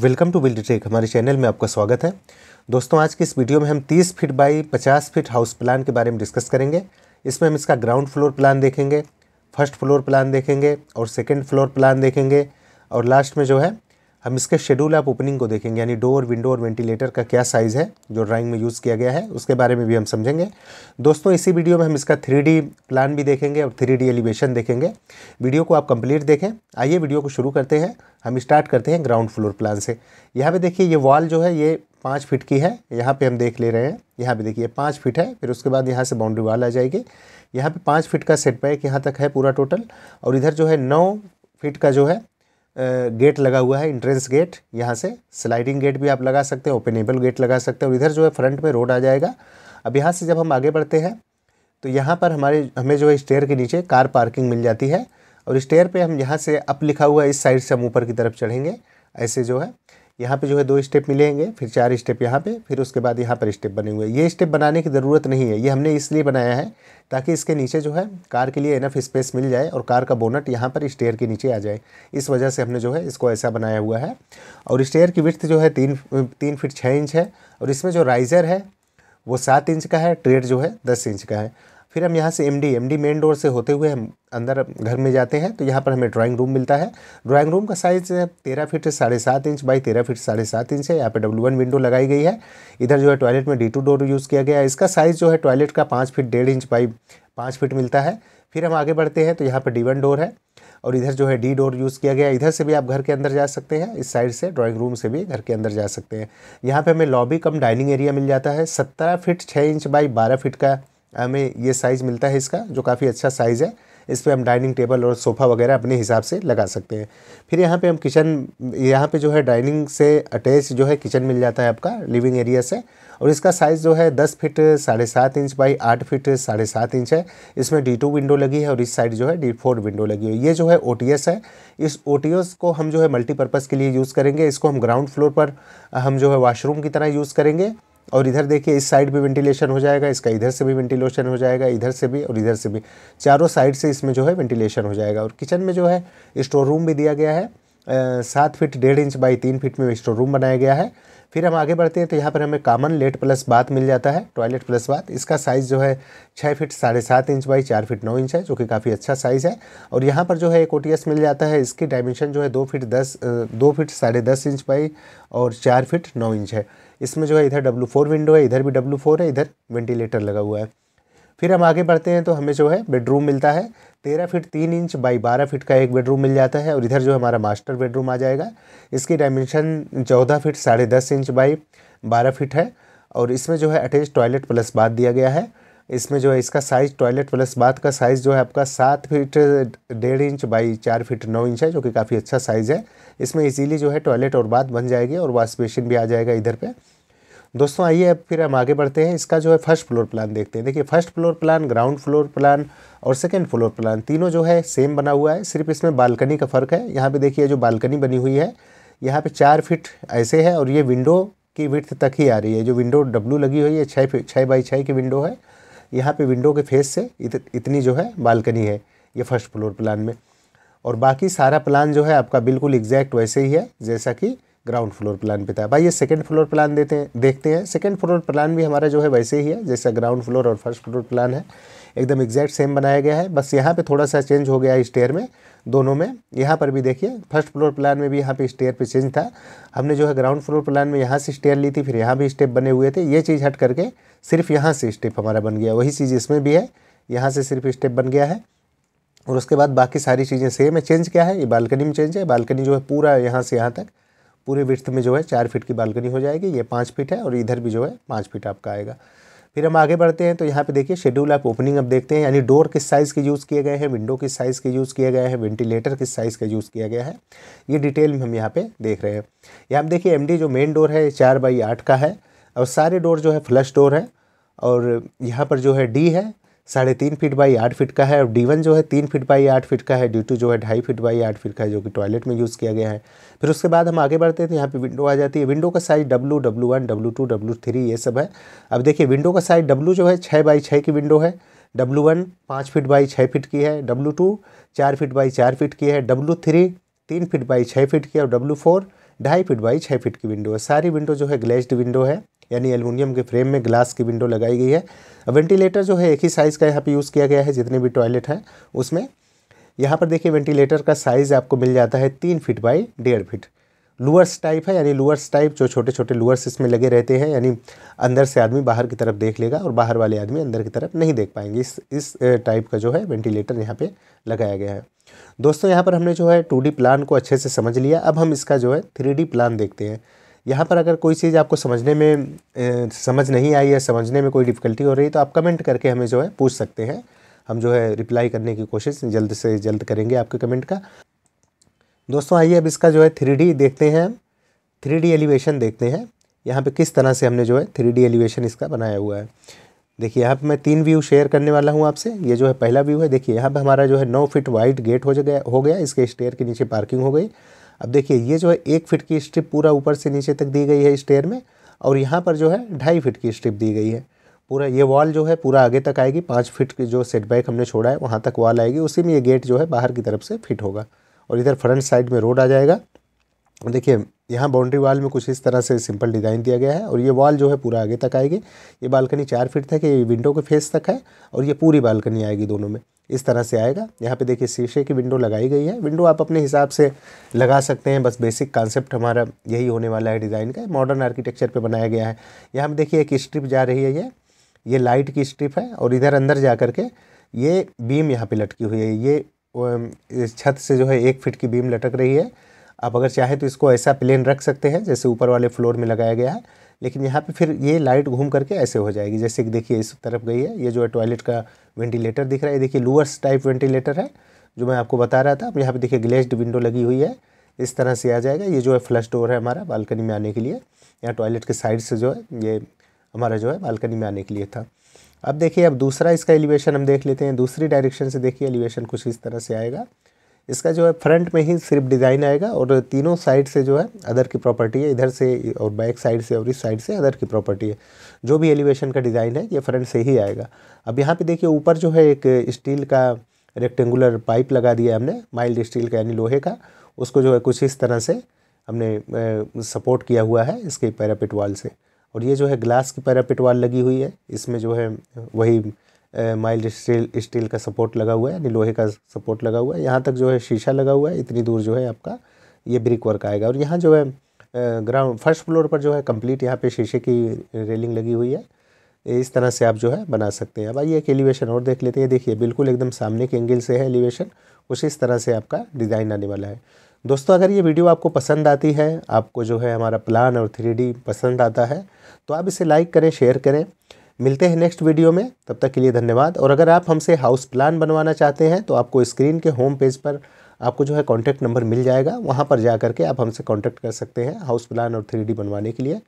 welcome to build tech हमारे channel में आपका स्वागत है दोस्तों आज की इस वीडियो में हम 30 feet by 50 feet house plan के बारे में डिस्कस करेंगे इसमें हम इसका ग्राउंड फ्लोर प्लान देखेंगे फर्स्ट फ्लोर प्लान देखेंगे और सेकेंड फ्लोर प्लान देखेंगे और लास्ट में जो है हम इसके शेड्यूल आप ओपनिंग को देखेंगे यानी डोर विंडो और वेंटिलेटर का क्या साइज़ है जो ड्राइंग में यूज़ किया गया है उसके बारे में भी हम समझेंगे दोस्तों इसी वीडियो में हम इसका थ्री प्लान भी देखेंगे और थ्री एलिवेशन देखेंगे वीडियो को आप कंप्लीट देखें आइए वीडियो को शुरू करते हैं हम स्टार्ट करते हैं ग्राउंड फ्लोर प्लान से यहाँ पर देखिए ये वॉल जो है ये पाँच फिट की है यहाँ पर हम देख ले रहे हैं यहाँ पर देखिए पाँच फिट है फिर उसके बाद यहाँ से बाउंड्री वॉल आ जाएगी यहाँ पर पाँच फिट का सेटबैक यहाँ तक है पूरा टोटल और इधर जो है नौ फिट का जो है गेट लगा हुआ है इंट्रेंस गेट यहाँ से स्लाइडिंग गेट भी आप लगा सकते हैं ओपनेबल गेट लगा सकते हैं और इधर जो है फ्रंट में रोड आ जाएगा अब यहाँ से जब हम आगे बढ़ते हैं तो यहाँ पर हमारे हमें जो है स्टेयर के नीचे कार पार्किंग मिल जाती है और स्टेयर पे हम यहाँ से अप लिखा हुआ इस साइड से हम ऊपर की तरफ चढ़ेंगे ऐसे जो है यहाँ पे जो है दो स्टेप मिलेंगे फिर चार स्टेप यहाँ पे फिर उसके बाद यहाँ पर स्टेप बने हुए ये स्टेप बनाने की ज़रूरत नहीं है ये हमने इसलिए बनाया है ताकि इसके नीचे जो है कार के लिए इनफ स्पेस मिल जाए और कार का बोनट यहाँ पर स्टेयर के नीचे आ जाए इस वजह से हमने जो है इसको ऐसा बनाया हुआ है और स्टेयर की विथ जो है तीन तीन फिट छः इंच है और इसमें जो राइज़र है वो सात इंच का है ट्रेड जो है दस इंच का है फिर हम यहाँ से M D M D main door से होते हुए हम अंदर घर में जाते हैं तो यहाँ पर हमें ड्राइंग रूम मिलता है ड्राइंग रूम का साइज़ तेरह फीट साढ़े सात इंच बाई तेरह फीट साढ़े सात इंच है यहाँ पे डब्ल्यू वन विंडो लगाई गई है इधर जो है टॉयलेट में डी टू डोर यूज़ किया गया है इसका साइज़ जो है टॉयलेट का पाँच फीट डेढ़ इंच बाई पाँच फीट मिलता है फिर हम आगे बढ़ते हैं तो यहाँ पर डी वन डोर है और इधर जो है डी डोर यूज़ किया गया इधर से भी आप घर के अंदर जा सकते हैं इस साइड से ड्राइंग रूम से भी घर के अंदर जा सकते हैं यहाँ पे हमें लॉबी कम डाइनिंग एरिया मिल जाता है सत्रह फीट छः इंच बाई बारह फीट का हमें ये साइज़ मिलता है इसका जो काफ़ी अच्छा साइज़ है इस पर हम डाइनिंग टेबल और सोफ़ा वगैरह अपने हिसाब से लगा सकते हैं फिर यहाँ पे हम किचन यहाँ पे जो है डाइनिंग से अटैच जो है किचन मिल जाता है आपका लिविंग एरिया से और इसका साइज़ जो है दस फिट साढ़े सात इंच बाई आठ फिट साढ़े सात इंच है इसमें डी टू विंडो लगी है और इस साइड जो है डी फोर विंडो लगी हुई ये जो है ओ है इस ओ को हम जो है मल्टीपर्पज़ के लिए यूज़ करेंगे इसको हम ग्राउंड फ्लोर पर हम जो है वाशरूम की तरह यूज़ करेंगे और इधर देखिए इस साइड भी वेंटिलेशन हो जाएगा इसका इधर से भी वेंटिलेशन हो जाएगा इधर से भी और इधर से भी चारों साइड से इसमें जो है वेंटिलेशन हो जाएगा और किचन में जो है स्टोर रूम भी दिया गया है सात फीट डेढ़ इंच बाई तीन फीट में स्टोर रूम बनाया गया है फिर हम आगे बढ़ते हैं तो यहाँ पर हमें कामन लेट प्लस बाथ मिल जाता है टॉयलेट प्लस बाथ इसका साइज़ जो है छः फीट साढ़े सात इंच बाई चार फीट नौ इंच है जो कि काफ़ी अच्छा साइज़ है और यहाँ पर जो है एक ओ मिल जाता है इसकी डायमेंशन जो है दो फीट दस दो फीट साढ़े दस इंच बाई और चार फीट नौ इंच है इसमें जो है इधर डब्लू फोर विंडो है इधर भी डब्लू फोर है इधर वेंटिलेटर लगा हुआ है फिर हम आगे बढ़ते हैं तो हमें जो है बेडरूम मिलता है तेरह फीट तीन इंच बाई बारह फीट का एक बेडरूम मिल जाता है और इधर जो हमारा मास्टर बेडरूम आ जाएगा इसकी डायमेंशन चौदह फीट साढ़े दस इंच बाई बारह फीट है और इसमें जो है अटैच टॉयलेट प्लस बाथ दिया गया है इसमें जो है इसका साइज़ टॉयलेट प्लस बाथ का साइज़ जो है आपका सात फीट डेढ़ इंच बाई चार फीट नौ इंच है जो कि काफ़ी अच्छा साइज़ है इसमें इजीली जो है टॉयलेट और बाथ बन जाएगी और वॉश बेसिन भी आ जाएगा इधर पे दोस्तों आइए अब फिर हम आगे बढ़ते हैं इसका जो है फर्स्ट फ्लोर प्लान देखते हैं देखिए first floor plan ground floor plan और सेकेंड फ्लोर प्लान तीनों जो है सेम बना हुआ है सिर्फ इसमें बालकनी का फ़र्क है यहाँ पर देखिए जो बालकनी बनी हुई है यहाँ पर चार फिट ऐसे है और ये विंडो की विथ तक ही आ रही है जो विंडो डब्लू लगी हुई है छः छः बाई छः की विंडो है यहाँ पे विंडो के फेस से इत, इतनी जो है बालकनी है ये फर्स्ट फ्लोर प्लान में और बाकी सारा प्लान जो है आपका बिल्कुल एग्जैक्ट वैसे ही है जैसा कि ग्राउंड फ्लोर प्लान पे था भाई ये सेकेंड फ्लोर प्लान देते हैं देखते हैं सेकेंड फ्लोर प्लान भी हमारा जो है वैसे ही है जैसा ग्राउंड फ्लोर और फर्स्ट फ्लोर प्लान है एकदम एग्जैक्ट सेम बनाया गया है बस यहाँ पे थोड़ा सा चेंज हो गया है स्टेयर में दोनों में यहाँ पर भी देखिए फर्स्ट फ्लोर प्लान में भी यहाँ पे स्टेयर पे चेंज था हमने जो है ग्राउंड फ्लोर प्लान में यहाँ से स्टेयर ली थी फिर यहाँ भी स्टेप बने हुए थे ये चीज़ हट करके सिर्फ यहाँ से स्टेप हमारा बन गया वही चीज़ इसमें भी है यहाँ से सिर्फ स्टेप बन गया है और उसके बाद बाकी सारी चीज़ें सेम है चेंज क्या है ये बालकनी में चेंज है बालकनी जो है पूरा यहाँ से यहाँ तक पूरे विर्थ में जो है चार फीट की बालकनी हो जाएगी ये पाँच फीट है और इधर भी जो है पाँच फीट आपका आएगा फिर हम आगे बढ़ते हैं तो यहाँ पे देखिए शेड्यूल आप ओपनिंग अब देखते हैं यानी डोर किस साइज़ के यूज़ किए गए हैं विंडो किस साइज़ के यूज़ किए गए हैं वेंटिलेटर किस साइज़ का यूज़ किया गया है ये डिटेल में हम यहाँ पे देख रहे हैं यहाँ पे देखिए एमडी जो मेन डोर है चार बाई आठ का है और सारे डोर जो है फ्लश डोर है और यहाँ पर जो है डी है साढ़े तीन फीट बाई आठ फीट का है और डी वन जो है तीन फीट बाई आठ फीट का है डी टू जो है ढाई फीट बाई आठ फीट का है जो कि टॉयलेट में यूज़ किया गया है फिर उसके बाद हम आगे बढ़ते हैं तो यहाँ पे विंडो आ जाती है विंडो का size W W one W two W three ये सब है अब देखिए विंडो का साइज़ डब्लू जो है छः बाई छः की विंडो है डब्लू वन पाँच फीट बाई छः फीट की है डब्लू टू चार फीट बाई चार फीट की है डब्लू थ्री तीन फीट बाई छः फीट की है और डब्लू फोर ढाई फीट बाई छः फीट की विंडो है सारी विंडो जो है ग्लेस्ड विंडो है यानी एलुमिनियम के फ्रेम में ग्लास की विंडो लगाई गई है वेंटिलेटर जो है एक ही साइज़ का यहाँ पे यूज़ किया गया है जितने भी टॉयलेट हैं उसमें यहाँ पर देखिए वेंटिलेटर का साइज़ आपको मिल जाता है तीन फिट बाई डेढ़ फिट लुअर्स टाइप है यानी लुअर्स टाइप जो छोटे छोटे लुअर्स इसमें लगे रहते हैं यानी अंदर से आदमी बाहर की तरफ देख लेगा और बाहर वाले आदमी अंदर की तरफ नहीं देख पाएंगे इस इस टाइप का जो है वेंटिलेटर यहाँ पे लगाया गया है दोस्तों यहाँ पर हमने जो है टू प्लान को अच्छे से समझ लिया अब हम इसका जो है थ्री प्लान देखते हैं यहाँ पर अगर कोई चीज़ आपको समझने में ए, समझ नहीं आई या समझने में कोई डिफ़िकल्टी हो रही है तो आप कमेंट करके हमें जो है पूछ सकते हैं हम जो है रिप्लाई करने की कोशिश जल्द से जल्द करेंगे आपके कमेंट का दोस्तों आइए अब इसका जो है थ्री देखते हैं हम थ्री डी एलिवेशन देखते हैं यहाँ पर किस तरह से हमने जो है थ्री डी एलिवेशन इसका बनाया हुआ है देखिए यहाँ पर मैं तीन व्यू शेयर करने वाला हूँ आपसे ये जो है पहला व्यू है देखिए यहाँ पर हमारा जो है नौ फिट वाइड गेट हो गया हो गया इसके स्टेयर के नीचे पार्किंग हो गई अब देखिए ये जो है एक फिट की स्ट्रिप पूरा ऊपर से नीचे तक दी गई है स्टेयर में और यहाँ पर जो है ढाई फिट की स्ट्रिप दी गई है पूरा ये वॉल जो है पूरा आगे तक आएगी पाँच फिट की जो सेटबैक हमने छोड़ा है वहाँ तक वॉल आएगी उसी में ये गेट जो है बाहर की तरफ से फिट होगा और इधर फ्रंट साइड में रोड आ जाएगा देखिए यहाँ बाउंड्री वाल में कुछ इस तरह से सिंपल डिज़ाइन दिया गया है और ये वॉल जो है पूरा आगे तक आएगी ये बालकनी चार फीट तक है ये विंडो के फेस तक है और ये पूरी बालकनी आएगी दोनों में इस तरह से आएगा यहाँ पे देखिए शीशे की विंडो लगाई गई है विंडो आप अपने हिसाब से लगा सकते हैं बस बेसिक कॉन्सेप्ट हमारा यही होने वाला है डिज़ाइन का मॉडर्न आर्किटेक्चर पर बनाया गया है यहाँ पर देखिए एक स्ट्रिप जा रही है ये ये लाइट की स्ट्रिप है और इधर अंदर जा कर के ये बीम यहाँ पर लटकी हुई है ये छत से जो है एक फिट की बीम लटक रही है आप अगर चाहे तो इसको ऐसा प्लेन रख सकते हैं जैसे ऊपर वाले फ्लोर में लगाया गया है लेकिन यहाँ पे फिर ये लाइट घूम करके ऐसे हो जाएगी जैसे कि देखिए इस तरफ गई है ये जो है टॉयलेट का वेंटिलेटर दिख रहा है ये देखिए लूअर्स टाइप वेंटिलेटर है जो मैं आपको बता रहा था अब यहाँ पे देखिए ग्लेस्ड विंडो लगी हुई है इस तरह से आ जाएगा ये जो है फ्लश डोर है हमारा बालकनी में आने के लिए यहाँ टॉयलेट के साइड से जो है ये हमारा जो है बालकनी में आने के लिए था अब देखिए अब दूसरा इसका एलिवेशन हम देख लेते हैं दूसरी डायरेक्शन से देखिए एलिवेशन कुछ इस तरह से आएगा इसका जो है फ्रंट में ही सिर्फ डिज़ाइन आएगा और तीनों साइड से जो है अदर की प्रॉपर्टी है इधर से और बैक साइड से और इस साइड से अदर की प्रॉपर्टी है जो भी एलिवेशन का डिज़ाइन है ये फ्रंट से ही आएगा अब यहाँ पे देखिए ऊपर जो है एक स्टील का रेक्टेंगुलर पाइप लगा दिया हमने माइल्ड स्टील का यानी लोहे का उसको जो है कुछ इस तरह से हमने सपोर्ट किया हुआ है इसके पैरापिट वाल से और ये जो है ग्लास की पैरापिट वाल लगी हुई है इसमें जो है वही माइल्ड स्टील स्टील का सपोर्ट लगा हुआ है यानी लोहे का सपोर्ट लगा हुआ है यहाँ तक जो है शीशा लगा हुआ है इतनी दूर जो है आपका ये ब्रिक वर्क आएगा और यहाँ जो है ग्राउंड फर्स्ट फ्लोर पर जो है कंप्लीट यहाँ पे शीशे की रेलिंग लगी हुई है इस तरह से आप जो है बना सकते हैं अब आइए एक एलिवेशन और देख लेते हैं देखिए बिल्कुल एकदम सामने के एंगल से है एलिवेशन कुछ इस तरह से आपका डिज़ाइन आने वाला है दोस्तों अगर ये वीडियो आपको पसंद आती है आपको जो है हमारा प्लान और थ्री पसंद आता है तो आप इसे लाइक करें शेयर करें मिलते हैं नेक्स्ट वीडियो में तब तक के लिए धन्यवाद और अगर आप हमसे हाउस प्लान बनवाना चाहते हैं तो आपको स्क्रीन के होम पेज पर आपको जो है कॉन्टैक्ट नंबर मिल जाएगा वहाँ पर जा करके आप हमसे कॉन्टैक्ट कर सकते हैं हाउस प्लान और थ्री बनवाने के लिए